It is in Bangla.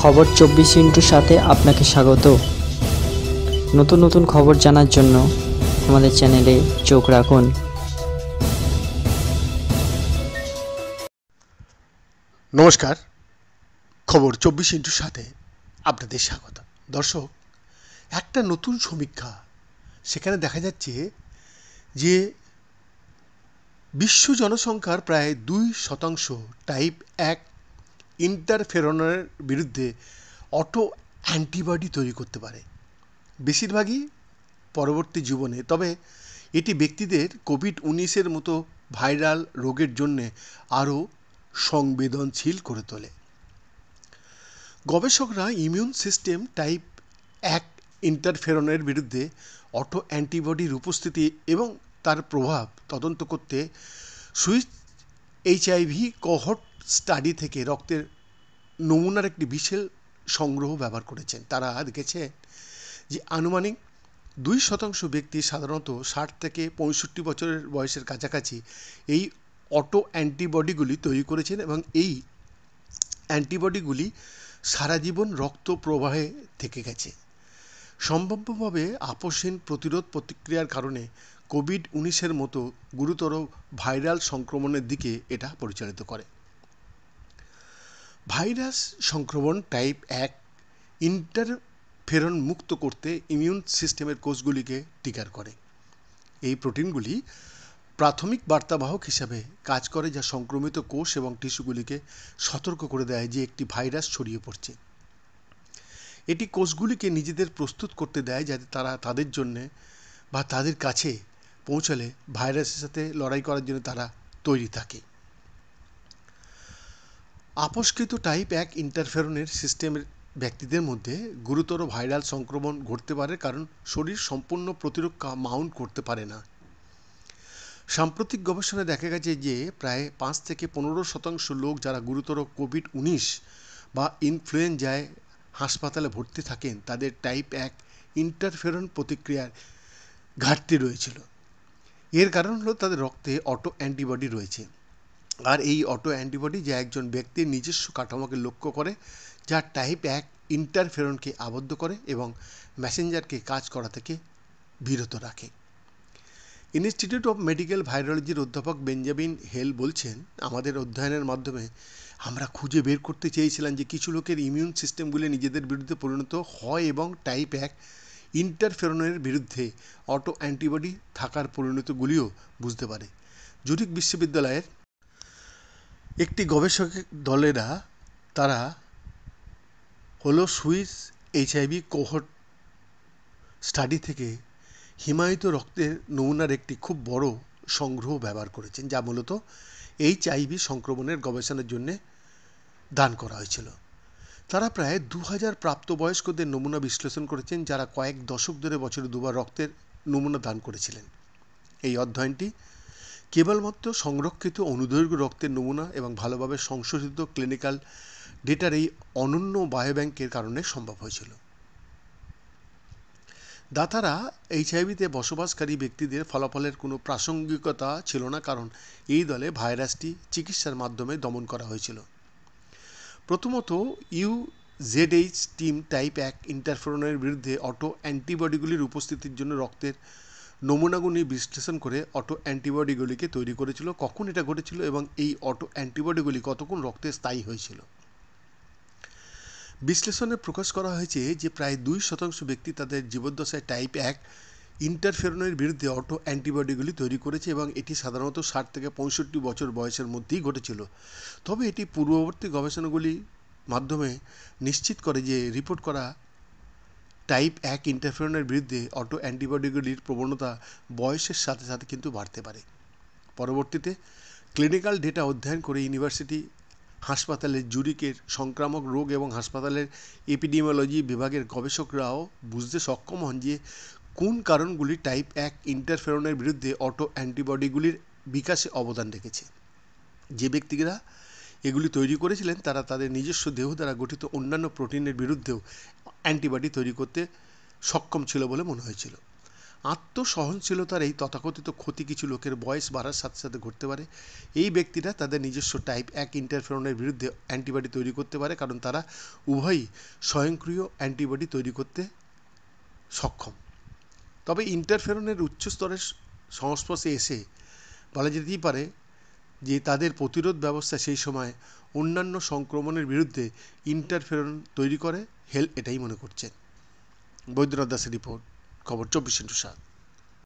খবর চব্বিশ ইন্টুর সাথে আপনাকে স্বাগত নতুন নতুন খবর জানার জন্য আমাদের চ্যানেলে চোখ রাখুন নমস্কার খবর চব্বিশ ইন্টুর সাথে আপনাদের স্বাগত দর্শক একটা নতুন সমীক্ষা সেখানে দেখা যাচ্ছে যে বিশ্ব জনসংখ্যার প্রায় দুই শতাংশ টাইপ এক ইন্টারফেরনের বিরুদ্ধে অটো অ্যান্টিবডি তৈরি করতে পারে বেশিরভাগই পরবর্তী জীবনে তবে এটি ব্যক্তিদের কোভিড উনিশের মতো ভাইরাল রোগের জন্যে আরও সংবেদনশীল করে তোলে গবেষকরা ইমিউন সিস্টেম টাইপ এক ইন্টারফেরনের বিরুদ্ধে অটো অ্যান্টিবডির উপস্থিতি এবং তার প্রভাব তদন্ত করতে সুইচ এইচআইভি কহট স্টাডি থেকে রক্তের নমুনার একটি বিশেষ সংগ্রহ ব্যবহার করেছেন তারা দেখেছেন যে আনুমানিক দুই শতাংশ ব্যক্তি সাধারণত ষাট থেকে পঁয়ষট্টি বছরের বয়সের কাছাকাছি এই অটো অ্যান্টিবডিগুলি তৈরি করেছেন এবং এই অ্যান্টিবডিগুলি সারা জীবন রক্ত প্রবাহে থেকে গেছে সম্ভাব্যভাবে আপসহীন প্রতিরোধ প্রতিক্রিয়ার কারণে কোভিড উনিশের মতো গুরুতর ভাইরাল সংক্রমণের দিকে এটা পরিচালিত করে ভাইরাস সংক্রমণ টাইপ এক ইন্টারফেরন মুক্ত করতে ইমিউন সিস্টেমের কোষগুলিকে টিকার করে এই প্রোটিনগুলি প্রাথমিক বার্তাবাহক হিসাবে কাজ করে যা সংক্রমিত কোষ এবং টিস্যুগুলিকে সতর্ক করে দেয় যে একটি ভাইরাস ছড়িয়ে পড়ছে এটি কোষগুলিকে নিজেদের প্রস্তুত করতে দেয় যাতে তারা তাদের জন্যে বা তাদের কাছে পৌঁছালে ভাইরাসের সাথে লড়াই করার জন্য তারা তৈরি থাকে আপস্কৃত টাইপ এক ইন্টারফেরনের সিস্টেমের ব্যক্তিদের মধ্যে গুরুতর ভাইরাল সংক্রমণ ঘটতে পারে কারণ শরীর সম্পূর্ণ প্রতিরক্ষা মাউন্ট করতে পারে না সাম্প্রতিক গবেষণায় দেখা গেছে যে প্রায় পাঁচ থেকে পনেরো শতাংশ লোক যারা গুরুতর কোভিড উনিশ বা ইনফ্লুয়েঞ্জায় হাসপাতালে ভর্তি থাকেন তাদের টাইপ এক ইন্টারফেরন প্রতিক্রিয়ার ঘাটতি রয়েছিল এর কারণ হলো তাদের রক্তে অটো অ্যান্টিবডি রয়েছে আর এই অটো অ্যান্টিবডি যা একজন ব্যক্তির নিজস্ব কাঠামোকে লক্ষ্য করে যা টাইপ এক ইন্টারফেরনকে আবদ্ধ করে এবং ম্যাসেঞ্জারকে কাজ করা থেকে বিরত রাখে ইনস্টিটিউট অফ মেডিকেল ভাইরোলজির অধ্যাপক বেঞ্জামিন হেল বলছেন আমাদের অধ্যয়নের মাধ্যমে আমরা খুঁজে বের করতে চেয়েছিলাম যে কিছু লোকের ইমিউন সিস্টেমগুলি নিজেদের বিরুদ্ধে পরিণত হয় এবং টাইপ এক ইন্টারফেরনের বিরুদ্ধে অটো অ্যান্টিবডি থাকার পরিণতগুলিও বুঝতে পারে জুরিক বিশ্ববিদ্যালয়ের একটি গবেষক দলেরা তারা হলো সুইস এইচআইভি কোহট স্টাডি থেকে হিমায়িত রক্তের নমুনার একটি খুব বড় সংগ্রহ ব্যবহার করেছেন যা মূলত এইচআইভি সংক্রমণের গবেষণার জন্যে দান করা হয়েছিল তারা প্রায় দু হাজার প্রাপ্তবয়স্কদের নমুনা বিশ্লেষণ করেছেন যারা কয়েক দশক ধরে বছরে দুবার রক্তের নমুনা দান করেছিলেন এই অধ্যয়নটি কেবলমাত্র সংরক্ষিত অনুদৈর্ঘ্য রক্তের নমুনা এবং ভালোভাবে সংশোধিত ক্লিনিক্যাল ডেটার এই অনন্য বায়োব্যাংকের কারণে সম্ভব হয়েছিল দাতারা এইচআইভিতে বসবাসকারী ব্যক্তিদের ফলাফলের কোনো প্রাসঙ্গিকতা ছিল না কারণ এই দলে ভাইরাসটি চিকিৎসার মাধ্যমে দমন করা হয়েছিল প্রথমত ইউ জেডএইচ টিম টাইপ এক ইন্টারফোরনের বিরুদ্ধে অটো অ্যান্টিবডিগুলির উপস্থিতির জন্য রক্তের নমুনাগুলি বিশ্লেষণ করে অটো অ্যান্টিবডিগুলিকে তৈরি করেছিল কখন এটা ঘটেছিল এবং এই অটো অ্যান্টিবডিগুলি কতক্ষণ রক্তে স্থায়ী হয়েছিল বিশ্লেষণে প্রকাশ করা হয়েছে যে প্রায় দুই শতাংশ ব্যক্তি তাদের জীবদ্দশায় টাইপ এক ইন্টারফেরনের বিরুদ্ধে অটো অ্যান্টিবডিগুলি তৈরি করেছে এবং এটি সাধারণত ষাট থেকে পঁয়ষট্টি বছর বয়সের মধ্যেই ঘটেছিল তবে এটি পূর্ববর্তী গবেষণাগুলি মাধ্যমে নিশ্চিত করে যে রিপোর্ট করা টাইপ এক ইন্টারফেরনের বিরুদ্ধে অটো অ্যান্টিবডিগুলির প্রবণতা বয়সের সাথে সাথে কিন্তু বাড়তে পারে পরবর্তীতে ক্লিনিক্যাল ডেটা অধ্যয়ন করে ইউনিভার্সিটি হাসপাতালের জুরিকের সংক্রামক রোগ এবং হাসপাতালের এপিডিমিওলজি বিভাগের গবেষকরাও বুঝতে সক্ষম হন যে কোন কারণগুলি টাইপ এক ইন্টারফেরনের বিরুদ্ধে অটো অ্যান্টিবডিগুলির বিকাশে অবদান রেখেছে যে ব্যক্তিরা এগুলি তৈরি করেছিলেন তারা তাদের নিজস্ব দেহ দ্বারা গঠিত অন্যান্য প্রোটিনের বিরুদ্ধেও অ্যান্টিবডি তৈরি করতে সক্ষম ছিল বলে মনে হয়েছিল আত্মসহনশীলতার এই তথাকথিত ক্ষতি কিছু লোকের বয়স বাড়ার সাথে সাথে ঘটতে পারে এই ব্যক্তিরা তাদের নিজস্ব টাইপ এক ইন্টারফেরনের বিরুদ্ধে অ্যান্টিবডি তৈরি করতে পারে কারণ তারা উভয়ই স্বয়ংক্রিয় অ্যান্টিবডি তৈরি করতে সক্ষম তবে ইন্টারফেরনের উচ্চ স্তরের সংস্পর্শে এসে বলা যেতেই পারে যে তাদের প্রতিরোধ ব্যবস্থা সেই সময় অন্যান্য সংক্রমণের বিরুদ্ধে ইন্টারফেরন তৈরি করে হেল এটাই মনে করছে বৈদ্যনাথ দাসের রিপোর্ট খবর চব্বিশ ইন্টু সাত